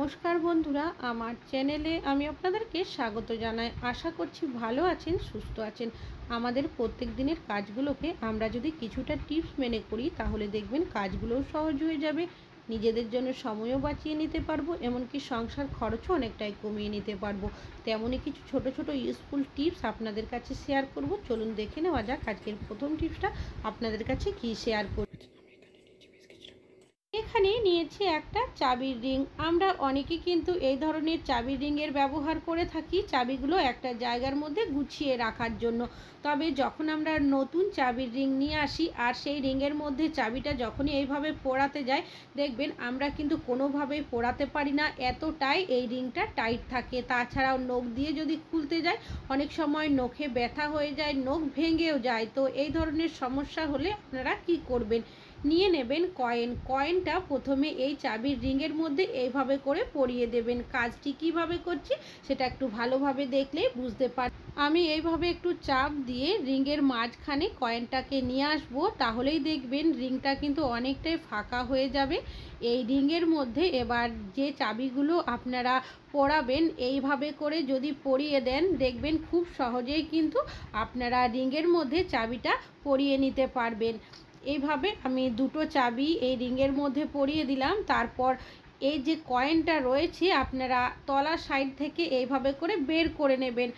নমস্কার বন্ধুরা আমার চ্যানেলে আমি আপনাদেরকে স্বাগত জানাই আশা করছি ভালো আছেন সুস্থ আছেন আমাদের প্রত্যেক দিনের কাজগুলোকে আমরা যদি কিছুটা টিপস মেনে করি তাহলে দেখবেন কাজগুলোও সহজ হয়ে যাবে নিজেদের জন্য সময়ও বাঁচিয়ে নিতে পারবো এমনকি সংসার খরচও অনেকটাই কমিয়ে নিতে পারবো তেমনই কিছু ছোট ছোট ইউজফুল টিপস আপনাদের কাছে শেয়ার করব চলুন দেখে নেওয়া যাক আজকের প্রথম টিপসটা আপনাদের কাছে কি শেয়ার করছি পেয়েছি একটা চাবির রিং আমরা অনেকে কিন্তু এই ধরনের চাবির রিংয়ের ব্যবহার করে থাকি চাবিগুলো একটা জায়গার মধ্যে গুছিয়ে রাখার জন্য তবে যখন আমরা নতুন চাবির রিং নিয়ে আসি আর সেই রিংয়ের মধ্যে চাবিটা যখনই এইভাবে পোড়াতে যায় দেখবেন আমরা কিন্তু কোনোভাবেই পোড়াতে পারি না এতটাই এই রিংটা টাইট থাকে তাছাড়াও নখ দিয়ে যদি খুলতে যায় অনেক সময় নখে ব্যথা হয়ে যায় নখ ভেঙেও যায় তো এই ধরনের সমস্যা হলে আপনারা কি করবেন নিয়ে নেবেন কয়েন কয়েনটা প্রথমে এই চাবির রিংয়ের মধ্যে এইভাবে করে পরিয়ে দেবেন কাজটি কিভাবে করছি সেটা একটু ভালোভাবে দেখলে বুঝতে পার আমি এইভাবে একটু চাপ দিয়ে রিংয়ের মাঝখানে কয়েনটাকে নিয়ে আসব তাহলেই দেখবেন রিংটা কিন্তু অনেকটাই ফাঁকা হয়ে যাবে এই রিংয়ের মধ্যে এবার যে চাবিগুলো আপনারা পরাবেন এইভাবে করে যদি পরিয়ে দেন দেখবেন খুব সহজেই কিন্তু আপনারা রিংয়ের মধ্যে চাবিটা পরিয়ে নিতে পারবেন এইভাবে আমি দুটো চাবি এই রিংয়ের মধ্যে পরিয়ে দিলাম তারপর এই যে কয়েনটা রয়েছে আপনারা তলা সাইড থেকে এইভাবে করে বের করে নেবেন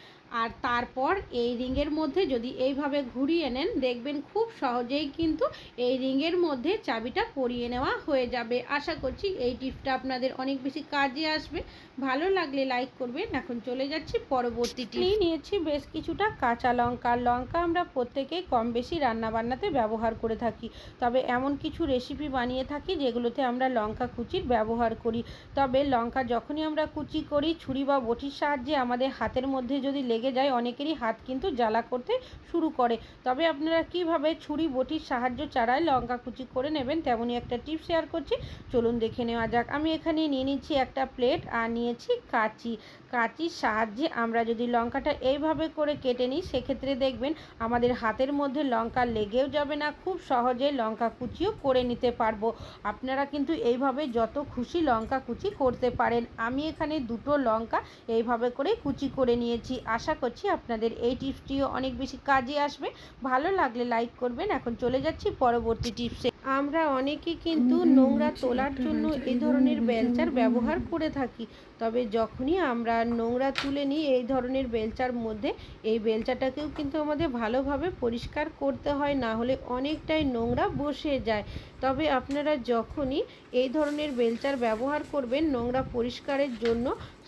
আর তারপর এই রিংয়ের মধ্যে যদি এইভাবে ঘুরিয়ে নেন দেখবেন খুব সহজেই কিন্তু এই রিংয়ের মধ্যে চাবিটা পরিয়ে নেওয়া হয়ে যাবে আশা করছি এই টিপটা আপনাদের অনেক বেশি কাজে আসবে ভালো লাগলে লাইক করবেন এখন চলে যাচ্ছি পরবর্তী টিপ নিয়েছি বেশ কিছুটা কাঁচা লঙ্কা লঙ্কা আমরা প্রত্যেকেই কম বেশি রান্নাবান্নাতে ব্যবহার করে থাকি তবে এমন কিছু রেসিপি বানিয়ে থাকি যেগুলোতে আমরা লঙ্কা কুচির ব্যবহার করি তবে লঙ্কা যখনই আমরা কুচি করি ছুরি বা বটির সাহায্যে আমাদের হাতের মধ্যে যদি লেগে লেগে যায় অনেকেরই হাত কিন্তু জ্বালা করতে শুরু করে তবে আপনারা কিভাবে ছুরি বটির সাহায্য চারায় লঙ্কা কুচি করে নেবেন তেমনই একটা টিপ শেয়ার করছি চলুন দেখে নেওয়া যাক আমি এখানে নিয়ে নিচ্ছি একটা প্লেট আর নিয়েছি কাঁচি কাঁচির সাহায্যে আমরা যদি লঙ্কাটা এইভাবে করে কেটে নিই সেক্ষেত্রে দেখবেন আমাদের হাতের মধ্যে লঙ্কা লেগেও যাবে না খুব সহজে লঙ্কা কুচিও করে নিতে পারবো আপনারা কিন্তু এইভাবে যত খুশি লঙ্কা কুচি করতে পারেন আমি এখানে দুটো লঙ্কা এইভাবে করে কুচি করে নিয়েছি আশা করছি আপনাদের এই টিপসটিও অনেক বেশি কাজে আসবে ভালো লাগলে লাইক করবেন এখন চলে যাচ্ছি পরবর্তী টিপসে আমরা অনেকে কিন্তু নোংরা তোলার জন্য এই ধরনের বেলচার ব্যবহার করে থাকি তবে যখনই আমরা নোংরা তুলে নিই এই ধরনের বেলচার মধ্যে এই বেলচাটাকেও কিন্তু আমাদের ভালোভাবে পরিষ্কার করতে হয় না হলে অনেকটাই নোংরা বসে যায় তবে আপনারা যখনই এই ধরনের বেলচার ব্যবহার করবেন নোংরা পরিষ্কারের জন্য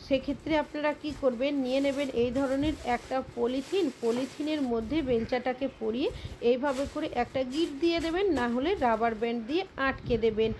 সেক্ষেত্রে আপনারা কি করবেন নিয়ে নেবেন এই ধরনের একটা পলিথিন পলিথিনের মধ্যে বেলচাটাকে পরিয়ে এইভাবে করে একটা গিট দিয়ে দেবেন না হলে রাবার ব্যান্ড দিয়ে আটকে দেবেন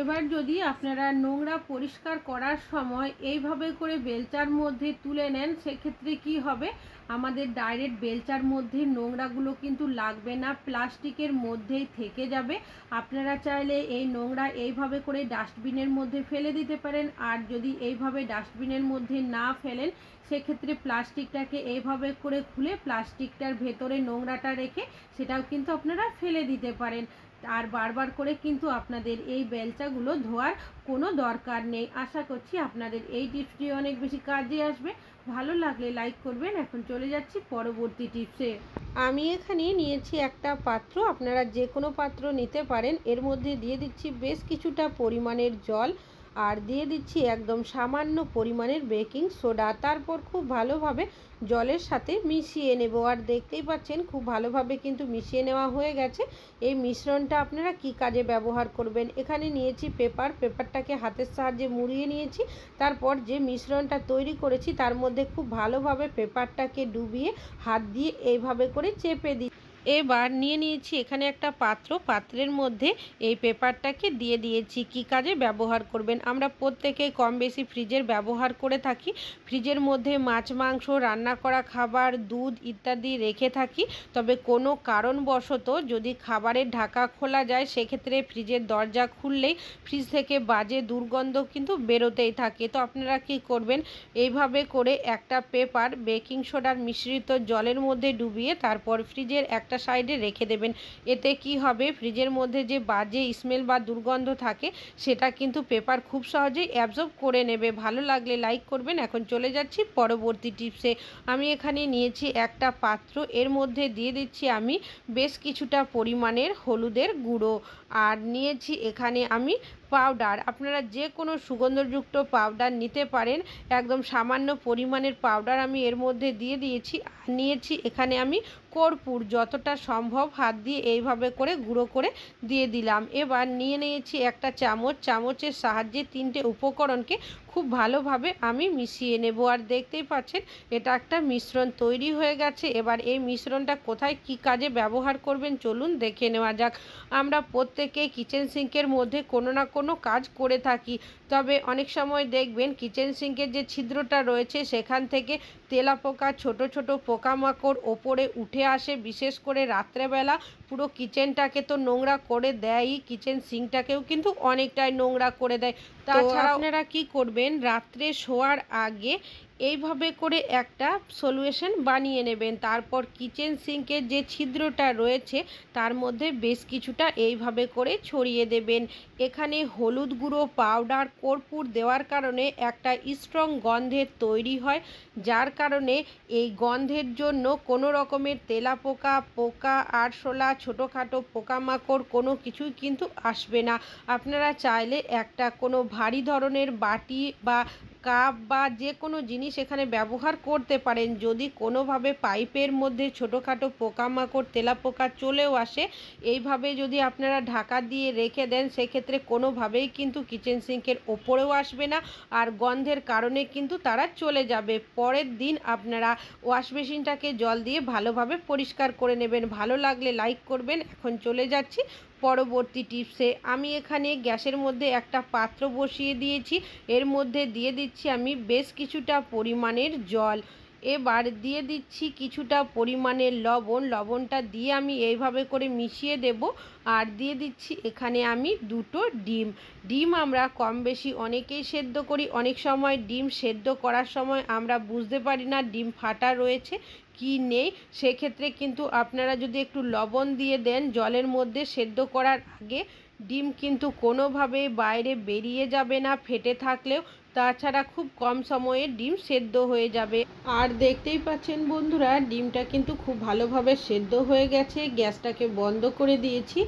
এবার যদি আপনারা নোংরা পরিষ্কার করার সময় এইভাবে করে বেলচার মধ্যে তুলে নেন সেক্ষেত্রে কি হবে আমাদের ডাইরেক্ট বেলচার মধ্যে নোংরাগুলো কিন্তু লাগবে না প্লাস্টিকের মধ্যেই থেকে যাবে আপনারা চাইলে এই নোংরা এইভাবে করে ডাস্টবিনের মধ্যে ফেলে দিতে পারেন আর যদি এইভাবে ডাস্টবিনের মধ্যে না ফেলেন সেক্ষেত্রে প্লাস্টিকটাকে এইভাবে করে খুলে প্লাস্টিকটার ভেতরে নোংরাটা রেখে সেটাও কিন্তু আপনারা ফেলে দিতে পারেন আর বারবার করে কিন্তু আপনাদের এই বেলচাগুলো ধোয়ার কোনো দরকার নেই আশা করছি আপনাদের এই টিপসটি অনেক বেশি কাজে আসবে ভালো লাগলে লাইক করবেন এখন চলে যাচ্ছি পরবর্তী টিপসে আমি এখানে নিয়েছি একটা পাত্র আপনারা যে কোনো পাত্র নিতে পারেন এর মধ্যে দিয়ে দিচ্ছি বেশ কিছুটা পরিমাণের জল আর দিয়ে দিচ্ছি একদম সামান্য পরিমাণের বেকিং সোডা তারপর খুব ভালোভাবে জলের সাথে মিশিয়ে নেব আর দেখতেই পাচ্ছেন খুব ভালোভাবে কিন্তু মিশিয়ে নেওয়া হয়ে গেছে এই মিশ্রণটা আপনারা কি কাজে ব্যবহার করবেন এখানে নিয়েছি পেপার পেপারটাকে হাতের সাহায্যে মুড়িয়ে নিয়েছি তারপর যে মিশ্রণটা তৈরি করেছি তার মধ্যে খুব ভালোভাবে পেপারটাকে ডুবিয়ে হাত দিয়ে এইভাবে করে চেপে দিই এবার নিয়ে নিয়েছি এখানে একটা পাত্র পাত্রের মধ্যে এই পেপারটাকে দিয়ে দিয়েছি কি কাজে ব্যবহার করবেন আমরা প্রত্যেকেই কম বেশি ফ্রিজের ব্যবহার করে থাকি ফ্রিজের মধ্যে মাছ মাংস রান্না করা খাবার দুধ ইত্যাদি রেখে থাকি তবে কোনো কারণবশত যদি খাবারের ঢাকা খোলা যায় সেক্ষেত্রে ফ্রিজের দরজা খুললেই ফ্রিজ থেকে বাজে দুর্গন্ধ কিন্তু বেরোতেই থাকে তো আপনারা কি করবেন এইভাবে করে একটা পেপার বেকিং সোডার মিশ্রিত জলের মধ্যে ডুবিয়ে তারপর ফ্রিজের এক একটা সাইডে রেখে দেবেন এতে কি হবে ফ্রিজের মধ্যে যে বাজে স্মেল বা দুর্গন্ধ থাকে সেটা কিন্তু পেপার খুব সহজেই অ্যাবজর্ব করে নেবে ভালো লাগলে লাইক করবেন এখন চলে যাচ্ছি পরবর্তী টিপসে আমি এখানে নিয়েছি একটা পাত্র এর মধ্যে দিয়ে দিচ্ছি আমি বেশ কিছুটা পরিমাণের হলুদের গুঁড়ো আর নিয়েছি এখানে আমি পাউডার আপনারা যে কোনো সুগন্ধযুক্ত পাউডার নিতে পারেন একদম সামান্য পরিমাণের পাউডার আমি এর মধ্যে দিয়ে দিয়েছি নিয়েছি এখানে আমি কর্পূর যতটা সম্ভব হাত দিয়ে এইভাবে করে গুঁড়ো করে দিয়ে দিলাম এবার নিয়ে নিয়েছি একটা চামচ চামচের সাহায্যে তিনটে উপকরণকে খুব ভালোভাবে আমি মিশিয়ে নেব আর দেখতেই পাচ্ছেন এটা একটা মিশ্রণ তৈরি হয়ে গেছে এবার এই মিশ্রণটা কোথায় কি কাজে ব্যবহার করবেন চলুন দেখে নেওয়া যাক আমরা প্রত্যেকে কিচেন সিঙ্কের মধ্যে কোনো না কোনো কোনো কাজ করে থাকি তবে অনেক সময় দেখবেন কিচেন সিঙ্কের যে ছিদ্রটা রয়েছে সেখান থেকে তেলাপোকা ছোটো ছোটো পোকামাকড় ওপরে উঠে আসে বিশেষ করে রাত্রেবেলা পুরো কিচেনটাকে তো নোংরা করে দেয়ই কিচেন সিঙ্কটাকেও কিন্তু অনেকটাই নোংরা করে দেয় তাছাড়া আপনারা কি করবেন রাত্রে শোয়ার আগে এইভাবে করে একটা সলিউশন বানিয়ে নেবেন তারপর কিচেন সিঙ্কের যে ছিদ্রটা রয়েছে তার মধ্যে বেশ কিছুটা এইভাবে করে ছড়িয়ে দেবেন এখানে হলুদ গুঁড়ো পাউডার কর্পূর দেওয়ার কারণে একটা স্ট্রং গন্ধের তৈরি হয় যার কারণে এই গন্ধের জন্য কোনো রকমের তেলা পোকা পোকা আরশোলা ছোটোখাটো পোকামাকড় কোনো কিছুই কিন্তু আসবে না আপনারা চাইলে একটা কোনো ভারী ধরনের বাটি বা কাপ বা যে কোনো জিনিস এখানে ব্যবহার করতে পারেন যদি কোনোভাবে পাইপের মধ্যে ছোটোখাটো পোকামাকড় তেলাপোকা চলেও আসে এইভাবে যদি আপনারা ঢাকা দিয়ে রেখে দেন সেক্ষেত্রে কোনোভাবেই কিন্তু কিচেন সিঙ্কের ওপরেও আসবে না আর গন্ধের কারণে কিন্তু তারা চলে যাবে পরের দিন আপনারা ওয়াশ মেশিনটাকে জল দিয়ে ভালোভাবে পরিষ্কার করে নেবেন ভালো লাগলে লাইক করবেন এখন চলে যাচ্ছি পরবর্তী টিপসে আমি এখানে গ্যাসের মধ্যে একটা পাত্র বসিয়ে দিয়েছি এর মধ্যে দিয়ে দিচ্ছি আমি বেশ কিছুটা পরিমাণের জল এবার দিয়ে দিচ্ছি কিছুটা পরিমাণে লবণ লবণটা দিয়ে আমি এইভাবে করে মিশিয়ে দেব আর দিয়ে দিচ্ছি এখানে আমি দুটো ডিম ডিম আমরা কম বেশি অনেকেই সেদ্ধ করি অনেক সময় ডিম সেদ্ধ করার সময় আমরা বুঝতে পারি না ডিম ফাটা রয়েছে কি নেই সেক্ষেত্রে কিন্তু আপনারা যদি একটু লবণ দিয়ে দেন জলের মধ্যে সেদ্ধ করার আগে ডিম কিন্তু কোনোভাবেই বাইরে বেরিয়ে যাবে না ফেটে থাকলেও তাছাড়া খুব কম সময়ে ডিম সেদ্ধ হয়ে যাবে আর দেখতেই পাচ্ছেন বন্ধুরা ডিমটা কিন্তু খুব ভালোভাবে সেদ্ধ হয়ে গেছে গ্যাসটাকে বন্ধ করে দিয়েছি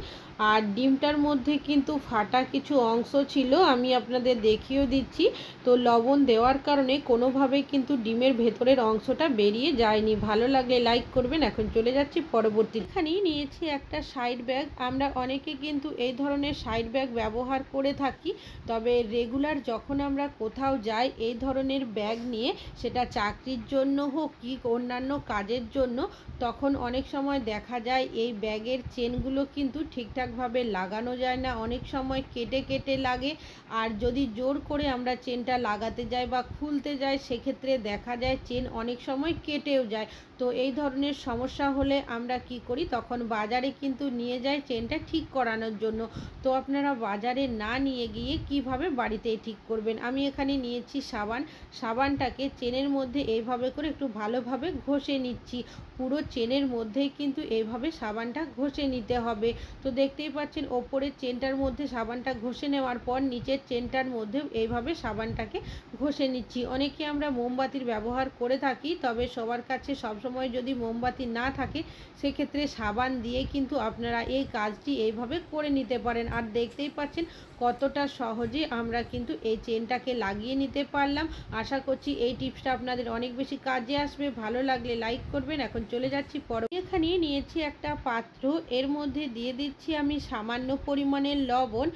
আর ডিমটার মধ্যে কিন্তু ফাটা কিছু অংশ ছিল আমি আপনাদের দেখিয়েও দিচ্ছি তো লবণ দেওয়ার কারণে কোনোভাবে কিন্তু ডিমের ভেতরের অংশটা বেরিয়ে যায়নি ভালো লাগলে লাইক করবেন এখন চলে যাচ্ছি পরবর্তী এখানেই নিয়েছি একটা সাইড ব্যাগ আমরা অনেকে কিন্তু এই ধরনের সাইড ব্যাগ ব্যবহার করে থাকি তবে রেগুলার যখন আমরা কোথাও যাই এই ধরনের ব্যাগ নিয়ে সেটা চাকরির জন্য হোক কি অন্যান্য কাজের জন্য তখন অনেক সময় দেখা যায় এই ব্যাগের চেনগুলো কিন্তু ঠিকঠাক ঠিকঠাকভাবে লাগানো যায় না অনেক সময় কেটে কেটে লাগে আর যদি জোর করে আমরা চেনটা লাগাতে যাই বা খুলতে যাই সেক্ষেত্রে দেখা যায় চেন অনেক সময় কেটেও যায় তো এই ধরনের সমস্যা হলে আমরা কি করি তখন বাজারে কিন্তু নিয়ে যাই চেনটা ঠিক করানোর জন্য তো আপনারা বাজারে না নিয়ে গিয়ে কিভাবে বাড়িতে ঠিক করবেন আমি এখানে নিয়েছি সাবান সাবানটাকে চেনের মধ্যে এইভাবে করে একটু ভালোভাবে ঘষে নিচ্ছি পুরো চেনের মধ্যেই কিন্তু এইভাবে সাবানটা ঘষে নিতে হবে তো দেখ দেখতেই পাচ্ছেন ওপরের চেনটার মধ্যে সাবানটা ঘষে নেওয়ার পর নিচের চেনটার মধ্যে এইভাবে সাবানটাকে ঘষে নিচ্ছি অনেকে আমরা মোমবাতির ব্যবহার করে থাকি তবে সবার কাছে সবসময় যদি মোমবাতি না থাকে সেক্ষেত্রে সাবান দিয়ে কিন্তু আপনারা এই কাজটি এইভাবে করে নিতে পারেন আর দেখতেই পাচ্ছেন কতটা সহজে আমরা কিন্তু এই চেনটাকে লাগিয়ে নিতে পারলাম আশা করছি এই টিপসটা আপনাদের অনেক বেশি কাজে আসবে ভালো লাগলে লাইক করবেন এখন চলে যাচ্ছি পর এখানে নিয়েছি একটা পাত্র এর মধ্যে দিয়ে দিচ্ছি আমি সামান্য পরিমাণের লবণ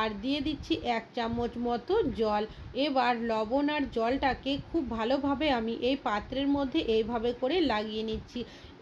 আর দিয়ে দিচ্ছি এক চামচ মতো জল এবার লবণ আর জলটাকে খুব ভালোভাবে আমি এই পাত্রের মধ্যে এইভাবে করে লাগিয়ে নিচ্ছি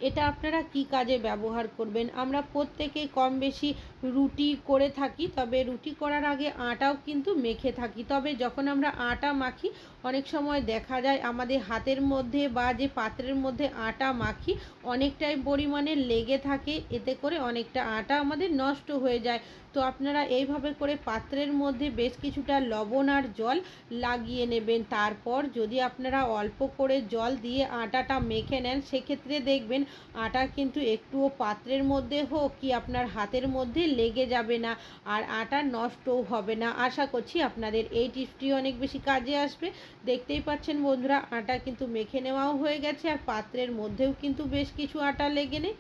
এটা আপনারা কি কাজে ব্যবহার করবেন আমরা প্রত্যেকে কম বেশি রুটি করে থাকি তবে রুটি করার আগে আটাও কিন্তু মেখে থাকি তবে যখন আমরা আটা মাখি অনেক সময় দেখা যায় আমাদের হাতের মধ্যে বা যে পাত্রের মধ্যে আটা মাখি অনেকটাই পরিমাণে লেগে থাকে এতে করে অনেকটা আটা আমাদের নষ্ট হয়ে যায় তো আপনারা এইভাবে করে পাত্রের মধ্যে বেশ কিছুটা লবণ আর জল লাগিয়ে নেবেন তারপর যদি আপনারা অল্প করে জল দিয়ে আটাটা মেখে নেন সেক্ষেত্রে দেখবেন আটা কিন্তু একটুও পাত্রের মধ্যে হোক কি আপনার হাতের মধ্যে লেগে যাবে না আর আটা নষ্টও হবে না আশা করছি আপনাদের এই টিপসটি অনেক বেশি কাজে আসবে দেখতেই পাচ্ছেন বন্ধুরা আটা কিন্তু মেখে নেওয়াও হয়ে গেছে আর পাত্রের মধ্যেও কিন্তু বেশ কিছু আটা লেগে নেই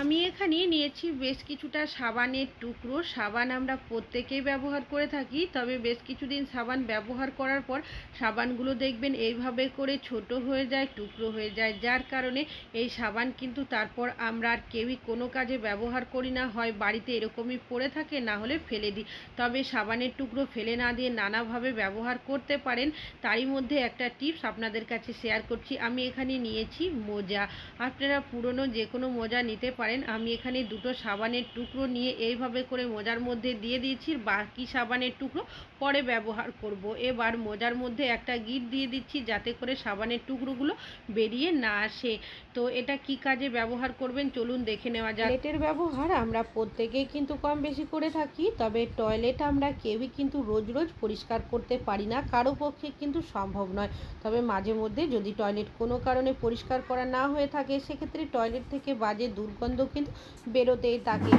আমি এখানে নিয়েছি বেশ কিছুটা সাবানের টুকরো সাবান আমরা প্রত্যেকেই ব্যবহার করে থাকি তবে বেশ কিছুদিন সাবান ব্যবহার করার পর সাবানগুলো দেখবেন এইভাবে করে ছোট হয়ে যায় টুকরো হয়ে যায় যার কারণে এই সাবান কিন্তু তারপর আমরা আর কেউই কোনো কাজে ব্যবহার করি না হয় বাড়িতে এরকমই পড়ে থাকে না হলে ফেলে দিই তবে সাবানের টুকরো ফেলে না দিয়ে নানাভাবে ব্যবহার করতে পারেন তারই মধ্যে একটা টিপস আপনাদের কাছে শেয়ার করছি আমি এখানে নিয়েছি মোজা আপনারা পুরনো যে কোনো মোজা নিতে পারেন পারেন আমি এখানে দুটো সাবানের টুকরো নিয়ে এইভাবে করে মোজার মধ্যে দিয়ে দিয়েছি বাকি সাবানের টুকরো পরে ব্যবহার করব। এবার মোজার মধ্যে একটা গিট দিয়ে দিচ্ছি যাতে করে সাবানের টুকরোগুলো বেরিয়ে না আসে তো এটা কি কাজে ব্যবহার করবেন চলুন দেখে নেওয়া যাক টয়লেটের ব্যবহার আমরা প্রত্যেকেই কিন্তু কম বেশি করে থাকি তবে টয়লেট আমরা কেউই কিন্তু রোজ রোজ পরিষ্কার করতে পারি না কারো পক্ষে কিন্তু সম্ভব নয় তবে মাঝে মধ্যে যদি টয়লেট কোনো কারণে পরিষ্কার করা না হয়ে থাকে সেক্ষেত্রে টয়লেট থেকে বাজে দুর্গ দুর্গন্ধ কিন্তু বেরোতেই থাকে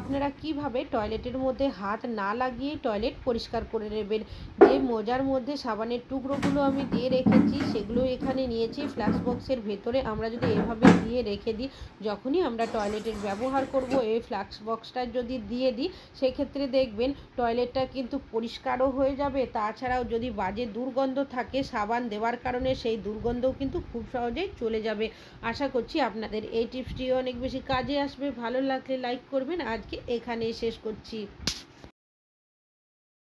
আপনারা কিভাবে টয়লেটের মধ্যে হাত না লাগিয়ে টয়লেট পরিষ্কার করে নেবেন যে মোজার মধ্যে সাবানের টুকরোগুলো আমি দিয়ে রেখেছি সেগুলো এখানে নিয়েছি ফ্ল্যাক্স বক্সের ভেতরে আমরা যদি এভাবে দিয়ে রেখে দিই যখনই আমরা টয়লেটের ব্যবহার করব এই ফ্ল্যাক্স বক্সটা যদি দিয়ে দিই সেক্ষেত্রে দেখবেন টয়লেটটা কিন্তু পরিষ্কারও হয়ে যাবে তাছাড়াও যদি বাজে দুর্গন্ধ থাকে সাবান দেওয়ার কারণে সেই দুর্গন্ধও কিন্তু খুব সহজেই চলে যাবে আশা করছি আপনাদের এই টিপসটি অনেক বেশি কাজে আসবে ভালো লাগলে লাইক করবেন আর আজকে এখানেই শেষ করছি